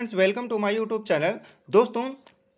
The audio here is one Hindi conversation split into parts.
friends welcome to my YouTube channel दोस्तों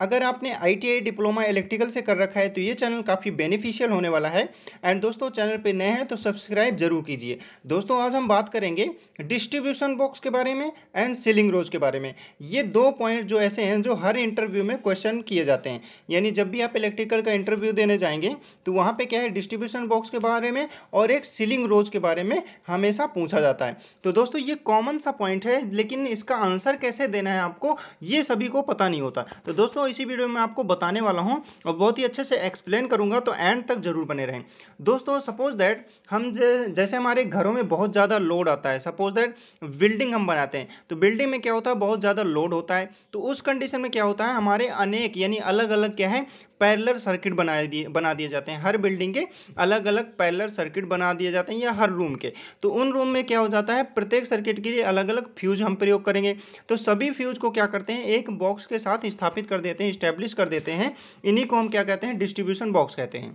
अगर आपने आई डिप्लोमा इलेक्ट्रिकल से कर रखा है तो ये चैनल काफ़ी बेनिफिशियल होने वाला है एंड दोस्तों चैनल पे नए हैं तो सब्सक्राइब जरूर कीजिए दोस्तों आज हम बात करेंगे डिस्ट्रीब्यूशन बॉक्स के बारे में एंड सीलिंग रोज के बारे में ये दो पॉइंट जो ऐसे हैं जो हर इंटरव्यू में क्वेश्चन किए जाते हैं यानी जब भी आप इलेक्ट्रिकल का इंटरव्यू देने जाएंगे तो वहाँ पर क्या है डिस्ट्रीब्यूशन बॉक्स के बारे में और एक सीलिंग रोज के बारे में हमेशा पूछा जाता है तो दोस्तों ये कॉमन सा पॉइंट है लेकिन इसका आंसर कैसे देना है आपको ये सभी को पता नहीं होता तो दोस्तों इसी वीडियो में आपको बताने वाला हूँ और बहुत ही अच्छे से एक्सप्लेन करूँगा तो एंड तक जरूर बने रहें दोस्तों सपोज दैट हम जैसे हमारे घरों में बहुत ज़्यादा लोड आता है सपोज दैट बिल्डिंग हम बनाते हैं तो बिल्डिंग में क्या होता है बहुत ज़्यादा लोड होता है तो उस कंडीशन में क्या होता है हमारे अनेक यानी अलग अलग क्या है पैरलर सर्किट बना दिए बना दिए जाते हैं हर बिल्डिंग के अलग अलग पैरलर सर्किट बना दिए जाते हैं या हर रूम के तो उन रूम में क्या हो जाता है प्रत्येक सर्किट के लिए अलग अलग फ्यूज हम प्रयोग करेंगे तो सभी फ्यूज को क्या करते हैं एक बॉक्स के साथ स्थापित कर देते हैं स्टैब्लिश कर देते हैं इन्हीं को हम क्या कहते हैं डिस्ट्रीब्यूशन बॉक्स कहते हैं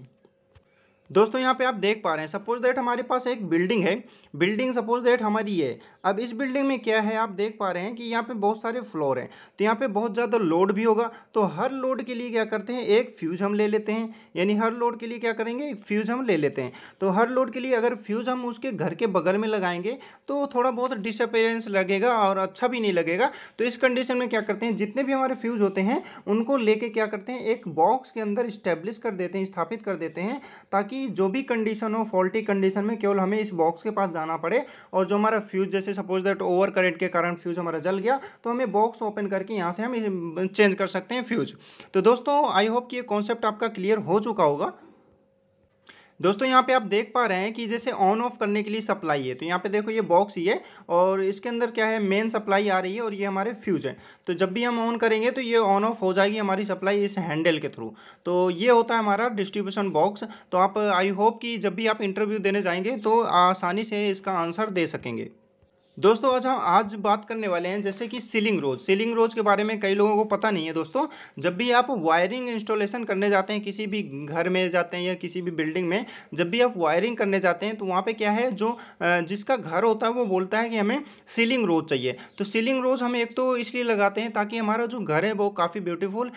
दोस्तों यहाँ पे आप देख पा रहे हैं सपोज दैट हमारे पास एक बिल्डिंग है बिल्डिंग सपोज दैट हमारी है अब इस बिल्डिंग में क्या है आप देख पा रहे हैं कि यहाँ पे बहुत सारे फ्लोर हैं तो यहाँ पे बहुत ज़्यादा लोड भी होगा तो हर लोड के लिए क्या करते हैं एक फ्यूज़ हम ले लेते हैं यानी हर लोड के लिए क्या करेंगे एक फ्यूज़ हम ले लेते हैं तो हर लोड के लिए अगर फ्यूज़ हम उसके घर के बगल में लगाएंगे तो थोड़ा बहुत डिसअपेरेंस लगेगा और अच्छा भी नहीं लगेगा तो इस कंडीशन में क्या करते हैं जितने भी हमारे फ्यूज़ होते हैं उनको लेके क्या करते हैं एक बॉक्स के अंदर इस्टेब्लिश कर देते हैं स्थापित कर देते हैं ताकि कि जो भी कंडीशन हो फॉल्टी कंडीशन में केवल हमें इस बॉक्स के पास जाना पड़े और जो हमारा फ्यूज जैसे सपोज दैट ओवर करेंट के कारण फ्यूज हमारा जल गया तो हमें बॉक्स ओपन करके यहाँ से हम चेंज कर सकते हैं फ्यूज तो दोस्तों आई होप कि ये कॉन्सेप्ट आपका क्लियर हो चुका होगा दोस्तों यहाँ पे आप देख पा रहे हैं कि जैसे ऑन ऑफ करने के लिए सप्लाई है तो यहाँ पे देखो ये बॉक्स ही है और इसके अंदर क्या है मेन सप्लाई आ रही है और ये हमारे फ्यूज है तो जब भी हम ऑन करेंगे तो ये ऑन ऑफ हो जाएगी हमारी सप्लाई इस हैंडल के थ्रू तो ये होता है हमारा डिस्ट्रीब्यूशन बॉक्स तो आप आई होप कि जब भी आप इंटरव्यू देने जाएंगे तो आसानी से इसका आंसर दे सकेंगे दोस्तों आज हम आज बात करने वाले हैं जैसे कि सीलिंग रोज सीलिंग रोज के बारे में कई लोगों को पता नहीं है दोस्तों जब भी आप वायरिंग इंस्टॉलेशन करने जाते हैं किसी भी घर में जाते हैं या किसी भी बिल्डिंग में जब भी आप वायरिंग करने जाते हैं तो वहाँ पे क्या है जो जिसका घर होता है वो बोलता है कि हमें सीलिंग रोज चाहिए तो सीलिंग रोज हम एक तो इसलिए लगाते हैं ताकि हमारा जो घर है वो काफ़ी ब्यूटीफुल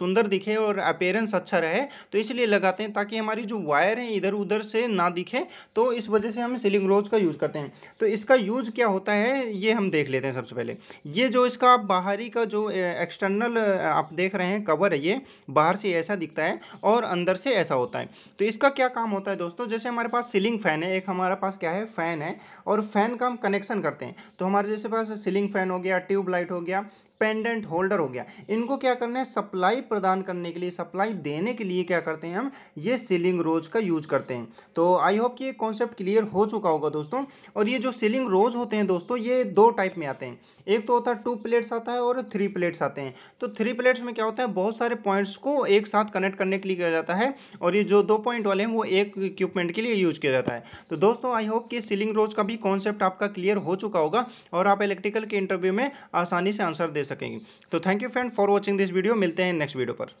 सुंदर दिखे और अपेयरेंस अच्छा रहे तो इसलिए लगाते हैं ताकि हमारी जो वायर है इधर उधर से ना दिखे तो इस वजह से हम सीलिंग रोज का यूज़ करते हैं तो इसका यूज़ क्या होता है ये हम देख लेते हैं सबसे पहले ये जो इसका बाहरी का जो एक्सटर्नल आप देख रहे हैं कवर है ये बाहर से ऐसा दिखता है और अंदर से ऐसा होता है तो इसका क्या काम होता है दोस्तों जैसे हमारे पास सीलिंग फ़ैन है एक हमारे पास क्या है फ़ैन है और फ़ैन का हम कनेक्शन करते हैं तो हमारे जैसे पास सीलिंग फ़ैन हो गया ट्यूबलाइट हो गया पेंडेंट होल्डर हो गया इनको क्या करना है सप्लाई प्रदान करने के लिए सप्लाई देने के लिए क्या करते हैं हम ये सीलिंग रोज का यूज करते हैं तो आई होप कि ये कॉन्सेप्ट क्लियर हो चुका होगा दोस्तों और ये जो सीलिंग रोज होते हैं दोस्तों ये दो टाइप में आते हैं एक तो होता है टू प्लेट्स आता है और थ्री प्लेट्स आते हैं तो थ्री प्लेट्स में क्या होता है बहुत सारे पॉइंट्स को एक साथ कनेक्ट करने के लिए किया जाता है और ये जो दो पॉइंट वाले हैं वो एक इक्विपमेंट के लिए यूज किया जाता है तो दोस्तों आई होप कि सीलिंग रोज का भी कॉन्सेप्ट आपका क्लियर हो चुका होगा और आप इलेक्ट्रिकल के इंटरव्यू में आसानी से आंसर दे सकेंगी तो thank you friend for watching this video मिलते हैं नेक्स्ट वीडियो पर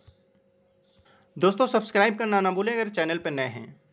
दोस्तों सब्सक्राइब करना ना भूलें अगर चैनल पर नए हैं